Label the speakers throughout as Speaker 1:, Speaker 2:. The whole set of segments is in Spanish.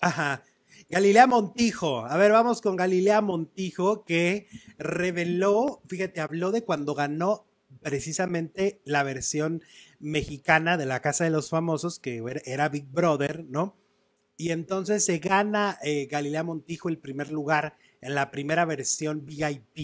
Speaker 1: Ajá. Galilea Montijo. A ver, vamos con Galilea Montijo, que reveló, fíjate, habló de cuando ganó precisamente la versión mexicana de la Casa de los Famosos, que era Big Brother, ¿no? Y entonces se gana eh, Galilea Montijo el primer lugar en la primera versión VIP.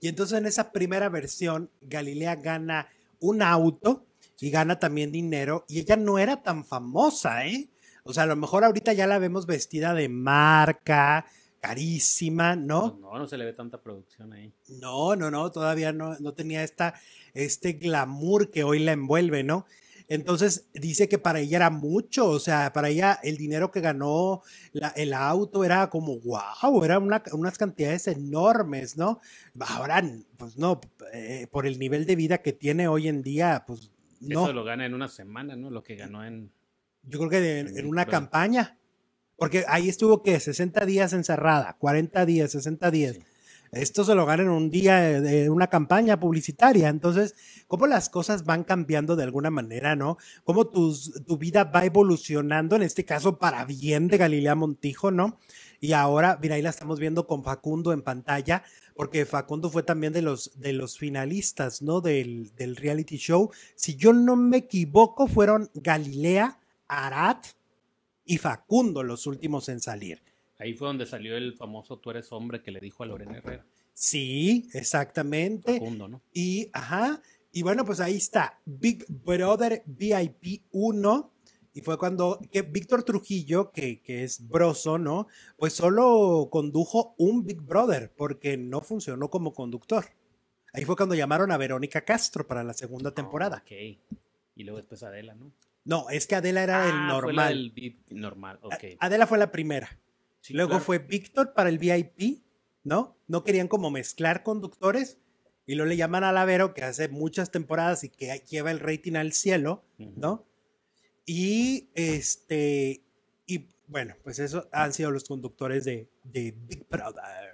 Speaker 1: Y entonces en esa primera versión, Galilea gana un auto y gana también dinero. Y ella no era tan famosa, ¿eh? O sea, a lo mejor ahorita ya la vemos vestida de marca, carísima, ¿no? Pues no, no se le ve tanta producción ahí. No, no, no, todavía no, no tenía esta, este glamour que hoy la envuelve, ¿no? Entonces dice que para ella era mucho, o sea, para ella el dinero que ganó el auto era como wow, eran unas cantidades enormes, ¿no? Ahora, pues no, eh, por el nivel de vida que tiene hoy en día, pues no. Eso lo gana en una semana, ¿no? Lo que ganó en yo creo que en una campaña, porque ahí estuvo que 60 días encerrada, 40 días, 60 días. Esto se lo ganan un día eh, de una campaña publicitaria. Entonces, cómo las cosas van cambiando de alguna manera, ¿no? Cómo tu vida va evolucionando, en este caso para bien de Galilea Montijo, ¿no? Y ahora, mira, ahí la estamos viendo con Facundo en pantalla, porque Facundo fue también de los, de los finalistas, ¿no? Del, del reality show. Si yo no me equivoco, fueron Galilea, Arat y Facundo los últimos en salir. Ahí fue donde salió el famoso tú eres hombre que le dijo a Lorena Herrera. Sí, exactamente. Facundo, ¿no? Y, ajá, y bueno, pues ahí está, Big Brother VIP 1. Y fue cuando que Víctor Trujillo, que, que es broso, ¿no? Pues solo condujo un Big Brother porque no funcionó como conductor. Ahí fue cuando llamaron a Verónica Castro para la segunda ah, temporada. ok. Y luego después Adela, ¿no? No, es que Adela era el ah, normal. normal, Adela fue la primera. Luego fue Víctor para el VIP, ¿no? No querían como mezclar conductores y lo le llaman a Vero que hace muchas temporadas y que lleva el rating al cielo, ¿no? Y este, y bueno, pues eso han sido los conductores de, de Big Brother.